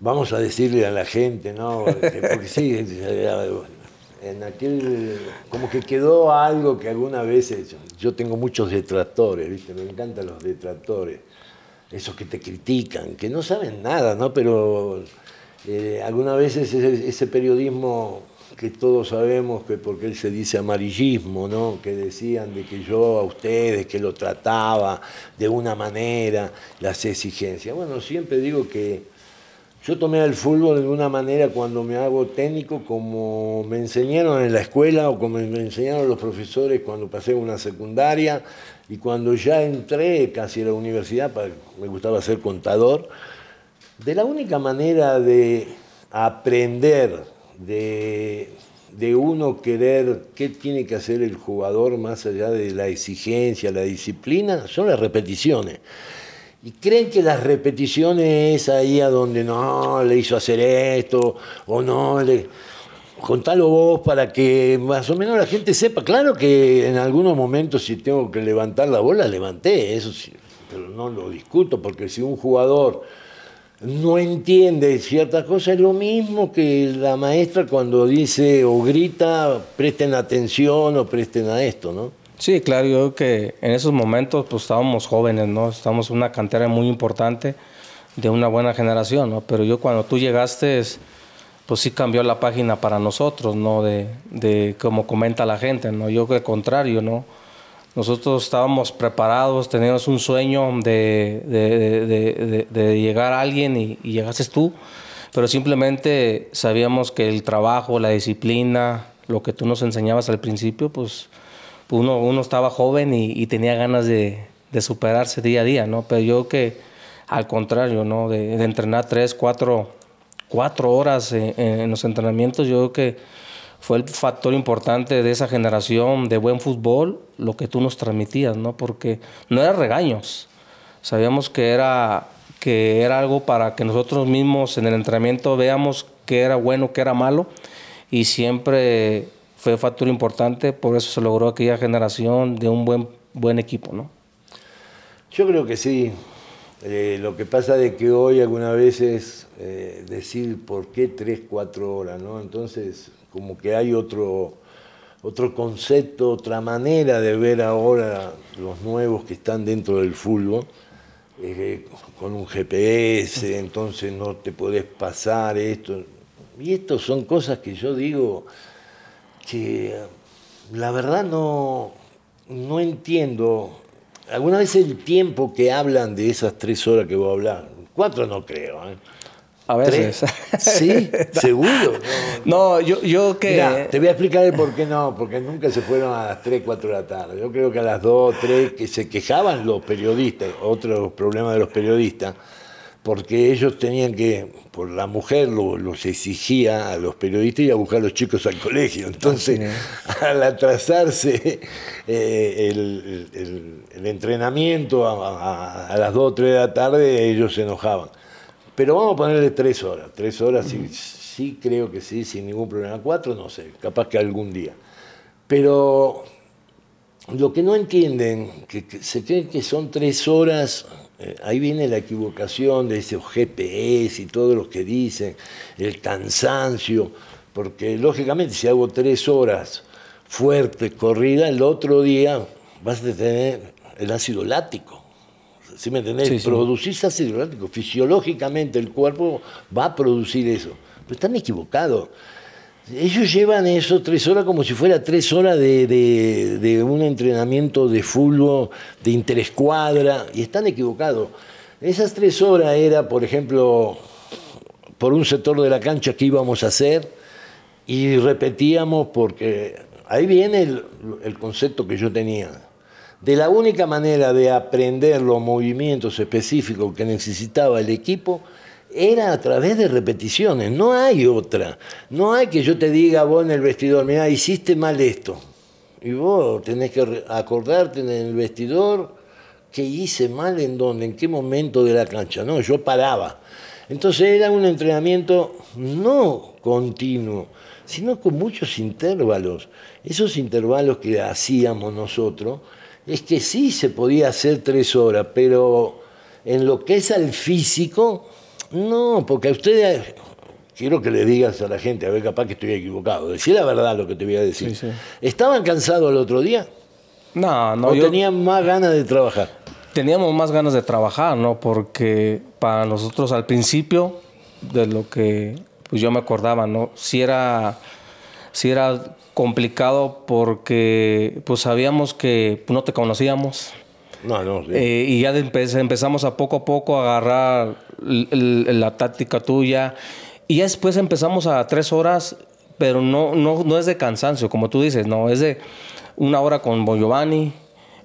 vamos a decirle a la gente, ¿no? Este, porque sí, en aquel, como que quedó algo que alguna vez eh, Yo tengo muchos detractores, ¿viste? Me encantan los detractores, esos que te critican, que no saben nada, ¿no? Pero eh, algunas veces ese, ese, periodismo que todos sabemos que porque él se dice amarillismo, ¿no? Que decían de que yo a ustedes que lo trataba de una manera, las exigencias. Bueno, siempre digo que yo tomé el fútbol de una manera cuando me hago técnico, como me enseñaron en la escuela o como me enseñaron los profesores cuando pasé una secundaria y cuando ya entré casi a la universidad, para, me gustaba ser contador. De la única manera de aprender, de, de uno querer qué tiene que hacer el jugador más allá de la exigencia, la disciplina, son las repeticiones. Y creen que las repeticiones es ahí a donde no, le hizo hacer esto, o no, le... contalo vos para que más o menos la gente sepa. Claro que en algunos momentos si tengo que levantar la bola, levanté, eso sí, pero no lo discuto, porque si un jugador no entiende ciertas cosas, es lo mismo que la maestra cuando dice o grita, presten atención o presten a esto, ¿no? Sí, claro, yo creo que en esos momentos pues estábamos jóvenes, ¿no? Estábamos en una cantera muy importante de una buena generación, ¿no? Pero yo cuando tú llegaste, pues sí cambió la página para nosotros, ¿no? De, de como comenta la gente, ¿no? Yo que al contrario, ¿no? Nosotros estábamos preparados, teníamos un sueño de, llegar a alguien y, y llegaste tú, pero simplemente sabíamos que el trabajo, la disciplina, lo que tú nos enseñabas al principio, pues pues, uno, estaba joven y, tenía ganas de, superarse día a día, ¿no? Pero yo que al contrario, ¿no? De, entrenar tres, cuatro, cuatro horas en, los entrenamientos, yo creo que fue el factor importante de esa generación de buen fútbol, lo que tú nos transmitías, ¿no? Porque no eran regaños, sabíamos que era, que era algo para que nosotros mismos en el entrenamiento veamos qué era bueno, qué era malo, y siempre fue factor importante, por eso se logró aquella generación de un buen, buen equipo, ¿no? Yo creo que sí. Eh, lo que pasa de que hoy algunas veces eh, decir por qué tres, cuatro horas, ¿no? Entonces, como que hay otro, otro concepto, otra manera de ver ahora los nuevos que están dentro del fútbol. Eh, con un GPS, entonces no te podés pasar esto. Y esto son cosas que yo digo, que la verdad no, no entiendo. Alguna vez el tiempo que hablan de esas tres horas que voy a hablar, cuatro no creo. ¿eh? A veces. Sí, seguro. No, yo, yo que. te voy a explicar el por qué no, porque nunca se fueron a las tres, cuatro de la tarde. Yo creo que a las dos, tres, que se quejaban los periodistas, otro problema de los periodistas, porque ellos tenían que, por la mujer los exigía a los periodistas y a buscar a los chicos al colegio. Entonces, al atrasarse eh, el, entrenamiento a, las 2 o 3 de la tarde, ellos se enojaban. Pero vamos a ponerle 3 horas, 3 horas sí, creo que sí, sin ningún problema. 4 no sé, capaz que algún día. Pero lo que no entienden, que, se creen que son 3 horas eh, ahí viene la equivocación de esos GPS y todos los que dicen, el cansancio, porque lógicamente si hago tres horas fuerte corrida, el otro día vas a tener el ácido láctico. ¿Sí me entendés? Producís ácido láctico. Fisiológicamente el cuerpo va a producir eso. Pero están equivocados. Ellos llevan eso tres horas como si fuera tres horas de, un entrenamiento de fútbol, de interescuadra, y están equivocados. Esas tres horas era, por ejemplo, por un sector de la cancha que íbamos a hacer, y repetíamos porque ahí viene el concepto que yo tenía. De la única manera de aprender los movimientos específicos que necesitaba el equipo era a través de repeticiones, no hay otra. No hay que yo te diga vos en el vestidor, mira, hiciste mal esto. Y vos tenés que acordarte en el vestidor que hice mal en dónde, en qué momento de la cancha. No, yo paraba. Entonces era un entrenamiento no continuo, sino con muchos intervalos. Esos intervalos que hacíamos nosotros, es que sí se podía hacer tres horas, pero en lo que es al físico, no, porque a ustedes, eh, quiero que le digas a la gente, a ver, capaz que estoy equivocado, decir la verdad lo que te voy a decir. ¿Estaban cansados el otro día? No, no. ¿O tenían más ganas de trabajar? Teníamos más ganas de trabajar, ¿no? Porque para nosotros al principio, de lo que pues, yo me acordaba, ¿no? Si era, si era complicado porque pues sabíamos que no te conocíamos. No, no. Eh, y ya pues, empezamos a poco a poco a agarrar la táctica tuya. Y ya después empezamos a tres horas, pero no, no, no es de cansancio, como tú dices, no, es de una hora con Bon Giovanni,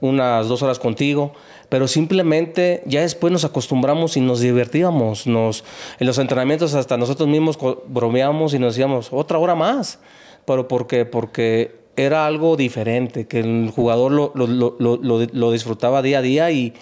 unas dos horas contigo, pero simplemente ya después nos acostumbramos y nos divertíamos. Nos, en los entrenamientos hasta nosotros mismos bromeamos y nos decíamos otra hora más, pero porque, porque era algo diferente, que el jugador lo disfrutaba día a día y,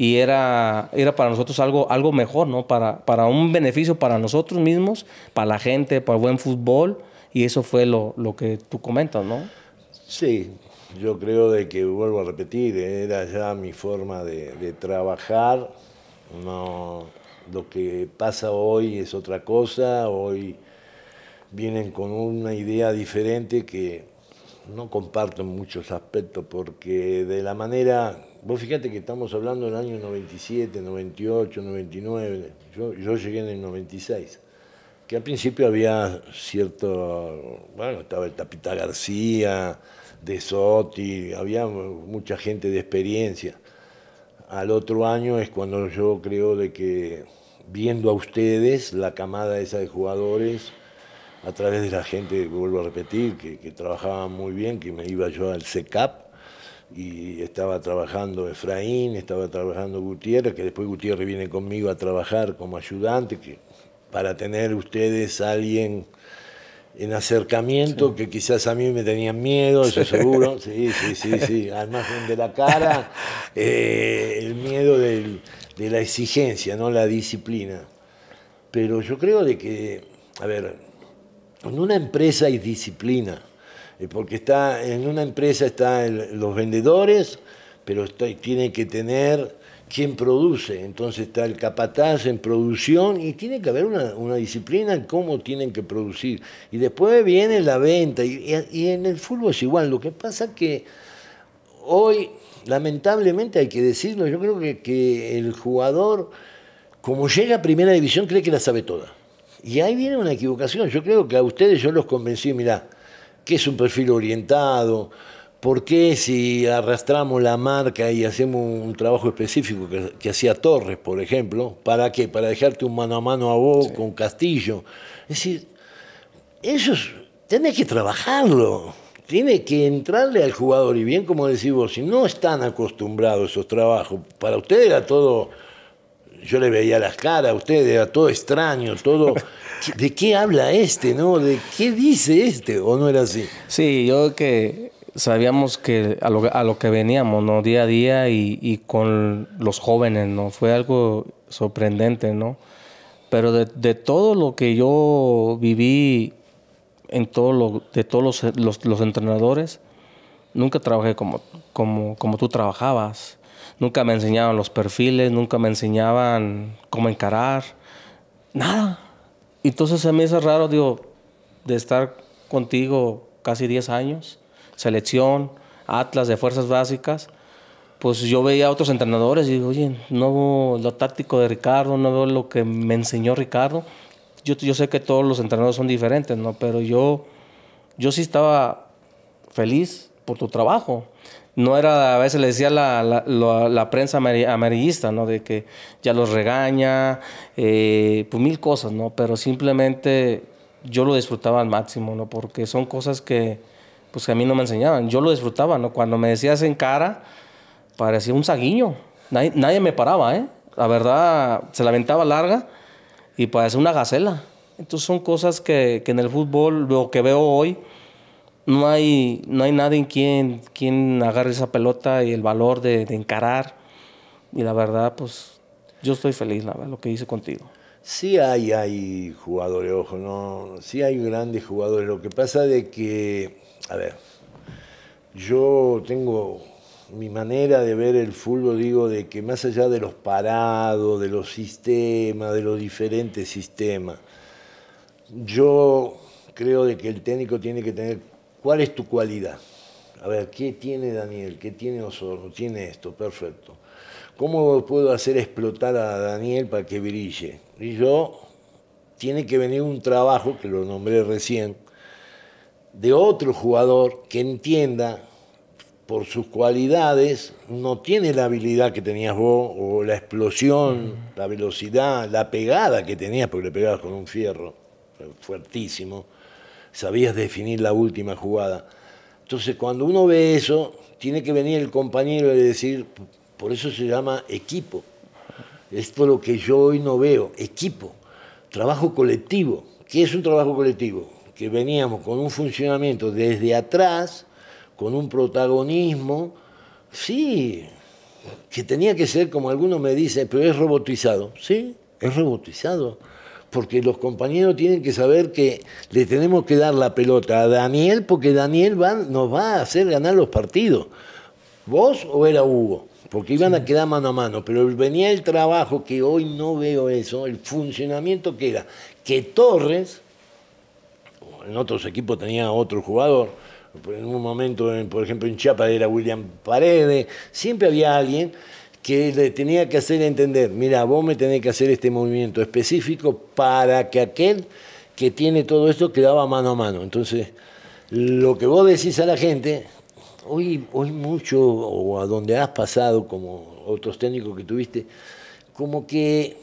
y era, era para nosotros algo, algo mejor, ¿no? Para, para un beneficio para nosotros mismos, para la gente, para buen fútbol, y eso fue lo, lo que tú comentas, ¿no? Sí, yo creo de que, vuelvo a repetir, era ya mi forma de, de trabajar, no, lo que pasa hoy es otra cosa, hoy vienen con una idea diferente que no comparto muchos aspectos porque de la manera, vos fíjate que estamos hablando del año 97, 98, 99, yo, llegué en el 96, que al principio había cierto, bueno, estaba el Tapita García, de Sotti, había mucha gente de experiencia. Al otro año es cuando yo creo de que viendo a ustedes, la camada esa de jugadores, a través de la gente, vuelvo a repetir, que, trabajaba muy bien, que me iba yo al SECAP y estaba trabajando Efraín, estaba trabajando Gutiérrez, que después Gutiérrez viene conmigo a trabajar como ayudante, que, para tener ustedes alguien en acercamiento, que quizás a mí me tenían miedo, eso seguro, sí, sí, sí, sí, al margen de la cara, eh, el miedo de la exigencia, no la disciplina. Pero yo creo de que, a ver, en una empresa hay disciplina, eh, porque está, en una empresa están los vendedores, pero tienen tiene que tener quien produce, entonces está el capataz en producción y tiene que haber una, disciplina en cómo tienen que producir. Y después viene la venta, y, en el fútbol es igual, lo que pasa que hoy, lamentablemente hay que decirlo, yo creo que, que el jugador, como llega a primera división, cree que la sabe toda y ahí viene una equivocación. Yo creo que a ustedes yo los convencí, mirá, que es un perfil orientado, por qué si arrastramos la marca y hacemos un trabajo específico que, hacía Torres, por ejemplo, ¿para qué? Para dejarte un mano a mano a vos con Castillo. Es decir, ellos tienen que trabajarlo. Tiene que entrarle al jugador y bien como decís vos, si no están acostumbrados a esos trabajos, para ustedes era todo yo le veía las caras a ustedes, era todo extraño, todo. ¿De qué habla este, no? ¿De qué dice este? ¿O no era así? Sí, yo que sabíamos que a lo, que veníamos, ¿no? Día a día y, con los jóvenes, ¿no? Fue algo sorprendente, ¿no? Pero de, todo lo que yo viví en todo de todos los, entrenadores, nunca trabajé como, como, como tú trabajabas Nunca me enseñaban los perfiles, nunca me enseñaban cómo encarar, nada. Entonces se me hizo raro, digo, de estar contigo casi 10 años, selección, Atlas de fuerzas básicas, pues yo veía a otros entrenadores y digo, oye, no veo lo táctico de Ricardo, no veo lo que me enseñó Ricardo. Yo, sé que todos los entrenadores son diferentes, ¿no? Pero yo, yo sí estaba feliz por tu trabajo no era, a veces le decía la, la, prensa amarillista, ¿no? De que ya los regaña, eh, pues mil cosas, ¿no? Pero simplemente yo lo disfrutaba al máximo, ¿no? Porque son cosas que, pues a mí no me enseñaban. Yo lo disfrutaba, ¿no? Cuando me decías en cara, parecía un saguiño. Nadie, me paraba, ¿eh? La verdad, se la aventaba larga y parecía una gacela. Entonces son cosas que, que en el fútbol, lo que veo hoy, no hay, no hay nadie en quien, quien agarre esa pelota y el valor de, encarar. Y la verdad, pues yo estoy feliz, la verdad, lo que hice contigo. Sí hay, hay jugadores, ojo, no, sí hay grandes jugadores. Lo que pasa de que, a ver, yo tengo mi manera de ver el fútbol, digo, de que más allá de los parados, de los sistemas, de los diferentes sistemas, yo creo de que el técnico tiene que tener ¿Cuál es tu cualidad? A ver, ¿qué tiene Daniel? ¿Qué tiene Osorno? Tiene esto, perfecto. ¿Cómo puedo hacer explotar a Daniel para que brille? Y yo, tiene que venir un trabajo, que lo nombré recién, de otro jugador que entienda por sus cualidades, no tiene la habilidad que tenías vos, o la explosión, la velocidad, la pegada que tenías, porque le pegabas con un fierro fuertísimo sabías definir la última jugada. Entonces, cuando uno ve eso, tiene que venir el compañero y decir, por eso se llama equipo. Esto es lo que yo hoy no veo, equipo, trabajo colectivo. ¿Qué es un trabajo colectivo? Que veníamos con un funcionamiento desde atrás, con un protagonismo, sí, que tenía que ser, como algunos me dicen, pero es robotizado. Sí, es robotizado porque los compañeros tienen que saber que le tenemos que dar la pelota a Daniel, porque Daniel nos va a hacer ganar los partidos. ¿Vos o era Hugo? Porque iban a quedar mano a mano, pero venía el trabajo, que hoy no veo eso, el funcionamiento que era, que Torres, en otros equipos tenía otro jugador, en un momento, por ejemplo, en Chiapas era William Paredes, siempre había alguien que le tenía que hacer entender, mira, vos me tenés que hacer este movimiento específico para que aquel que tiene todo esto quedaba mano a mano. Entonces, lo que vos decís a la gente, hoy, hoy mucho, o a donde has pasado, como otros técnicos que tuviste, como que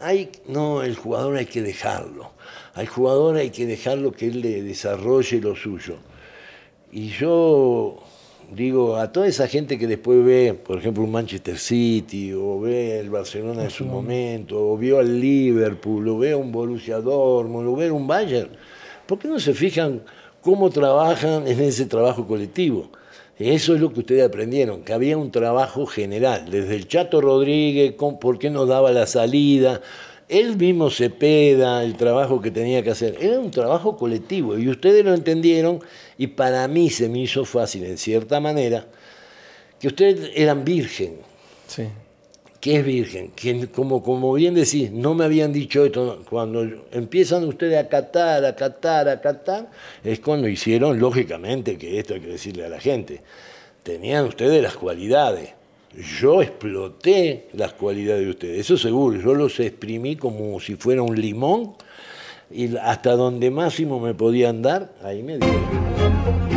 hay, no, el jugador hay que dejarlo. Al jugador hay que dejarlo que él le desarrolle lo suyo. Y yo digo, a toda esa gente que después ve, por ejemplo, un Manchester City, o ve el Barcelona en su momento, o vio al Liverpool, o ve un Borussia Dortmund, o ve un Bayern, ¿por qué no se fijan cómo trabajan en ese trabajo colectivo? Eso es lo que ustedes aprendieron, que había un trabajo general, desde el Chato Rodríguez, por qué nos daba la salida, él mismo Cepeda, el trabajo que tenía que hacer, era un trabajo colectivo y ustedes lo entendieron y para mí se me hizo fácil en cierta manera que ustedes eran virgen. Sí. ¿Qué es virgen? Que como, como bien decís, no me habían dicho esto. Cuando empiezan ustedes a catar, a catar, a catar, es cuando hicieron, lógicamente, que esto hay que decirle a la gente. Tenían ustedes las cualidades yo exploté las cualidades de ustedes, eso seguro, yo los exprimí como si fuera un limón y hasta donde máximo me podían dar, ahí me dieron.